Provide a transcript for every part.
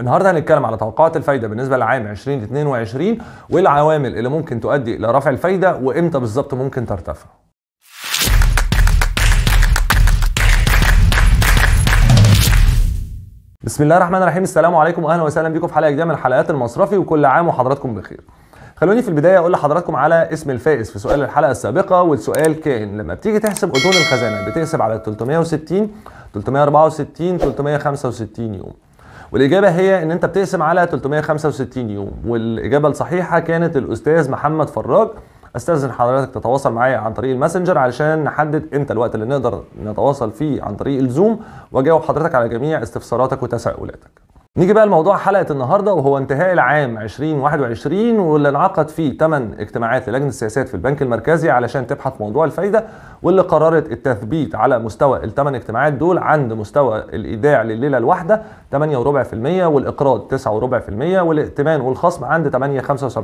النهارده هنتكلم على توقعات الفايده بالنسبه لعام 2022 والعوامل اللي ممكن تؤدي الى رفع الفايده وامتى بالظبط ممكن ترتفع. بسم الله الرحمن الرحيم السلام عليكم اهلا وسهلا بكم في حلقه جديده من حلقات المصرفي وكل عام وحضراتكم بخير. خلوني في البدايه اقول لحضراتكم على اسم الفائز في سؤال الحلقه السابقه والسؤال كان لما بتيجي تحسب اذون الخزانه بتحسب على 360 364 365 يوم. والاجابه هي ان انت بتقسم على 365 يوم والاجابه الصحيحه كانت الاستاذ محمد فراج استاذن حضرتك تتواصل معايا عن طريق الماسنجر علشان نحدد امتى الوقت اللي نقدر نتواصل فيه عن طريق الزوم واجاوب حضرتك على جميع استفساراتك وتساؤلاتك نيجي بقى لموضوع حلقه النهارده وهو انتهاء العام 2021 واللي انعقد فيه 8 اجتماعات للجنه السياسات في البنك المركزي علشان تبحث موضوع الفايده واللي قررت التثبيت على مستوى الثمان اجتماعات دول عند مستوى الايداع لليله الواحده 8.4% والاقراض 9.4% والائتمان والخصم عند 8.75%.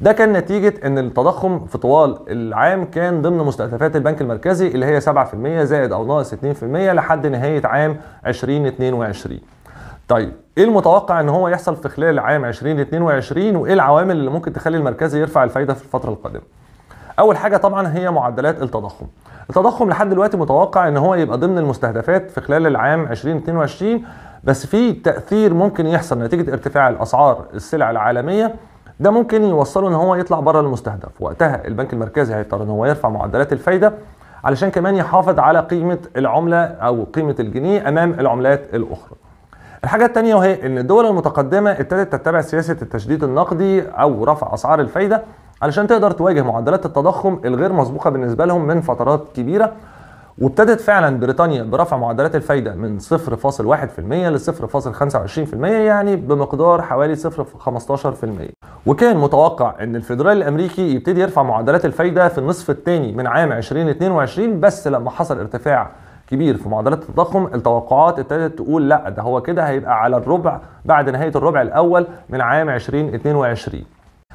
ده كان نتيجة ان التضخم في طوال العام كان ضمن مستهدفات البنك المركزي اللي هي 7% زائد او ناقص 2% لحد نهاية عام 2022 طيب ايه المتوقع ان هو يحصل في خلال عام 2022 وايه العوامل اللي ممكن تخلي المركزي يرفع الفايده في الفتره القادمه اول حاجه طبعا هي معدلات التضخم التضخم لحد دلوقتي متوقع ان هو يبقى ضمن المستهدفات في خلال العام 2022 بس في تاثير ممكن يحصل نتيجه ارتفاع الاسعار السلع العالميه ده ممكن يوصله ان هو يطلع بره المستهدف وقتها البنك المركزي هيضطر ان هو يرفع معدلات الفايده علشان كمان يحافظ على قيمه العمله او قيمه الجنيه امام العملات الاخرى الحاجه التانية وهي ان الدول المتقدمه ابتدت تتبع سياسه التشديد النقدي او رفع اسعار الفايده علشان تقدر تواجه معدلات التضخم الغير مسبوقه بالنسبه لهم من فترات كبيره وابتدت فعلا بريطانيا برفع معدلات الفايده من 0.1% ل 0.25% يعني بمقدار حوالي 0.15% وكان متوقع ان الفيدرالي الامريكي يبتدي يرفع معدلات الفايده في النصف الثاني من عام 2022 بس لما حصل ارتفاع كبير في معدلات التضخم التوقعات ابتدت تقول لا ده هو كده هيبقى على الربع بعد نهايه الربع الاول من عام 2022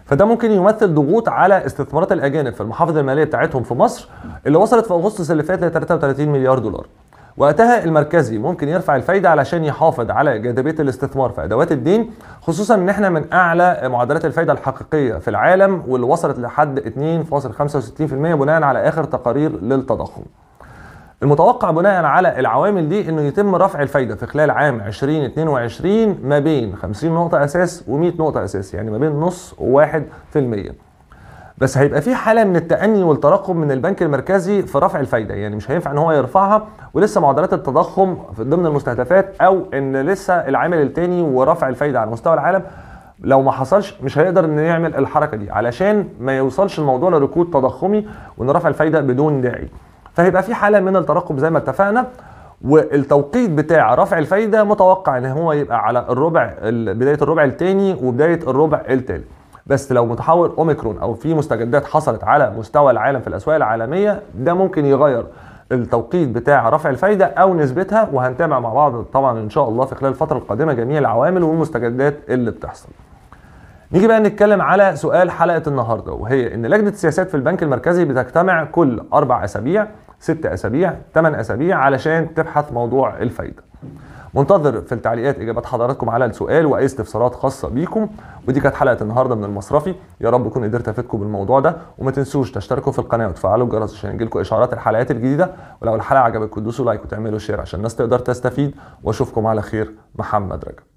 فده ممكن يمثل ضغوط على استثمارات الاجانب في المحافظه الماليه بتاعتهم في مصر اللي وصلت في اغسطس اللي فات ل 33 مليار دولار وقتها المركزي ممكن يرفع الفايده علشان يحافظ على جاذبيه الاستثمار في ادوات الدين خصوصا ان احنا من اعلى معدلات الفايده الحقيقيه في العالم واللي وصلت لحد 2.65% بناء على اخر تقارير للتضخم المتوقع بناء على العوامل دي انه يتم رفع الفايده في خلال عام 2022 ما بين 50 نقطه اساس و100 نقطه اساس يعني ما بين نص و1% بس هيبقى في حاله من التاني والترقب من البنك المركزي في رفع الفايده يعني مش هينفع ان هو يرفعها ولسه معدلات التضخم ضمن المستهدفات او ان لسه العامل التاني ورفع الفايده على مستوى العالم لو ما حصلش مش هيقدر انه يعمل الحركه دي علشان ما يوصلش الموضوع لركود تضخمي وان رفع الفايده بدون داعي فهيبقى في حاله من الترقب زي ما اتفقنا والتوقيت بتاع رفع الفايده متوقع ان هو يبقى على الربع بدايه الربع الثاني وبدايه الربع الثالث بس لو متحول اوميكرون او في مستجدات حصلت على مستوى العالم في الاسواق العالميه ده ممكن يغير التوقيت بتاع رفع الفايده او نسبتها وهنتابع مع بعض طبعا ان شاء الله في خلال الفتره القادمه جميع العوامل والمستجدات اللي بتحصل. نيجي بقى نتكلم على سؤال حلقه النهارده وهي ان لجنه السياسات في البنك المركزي بتجتمع كل اربع اسابيع ست اسابيع ثمان اسابيع علشان تبحث موضوع الفايده منتظر في التعليقات اجابات حضراتكم على السؤال واي استفسارات خاصه بيكم ودي كانت حلقه النهارده من المصرفي يا رب اكون قدرت افيدكم بالموضوع ده وما تنسوش تشتركوا في القناه وتفعلوا الجرس عشان يجيلكم اشعارات الحلقات الجديده ولو الحلقه عجبتكم دوسوا لايك وتعملوا شير عشان الناس تقدر تستفيد واشوفكم على خير محمد رجب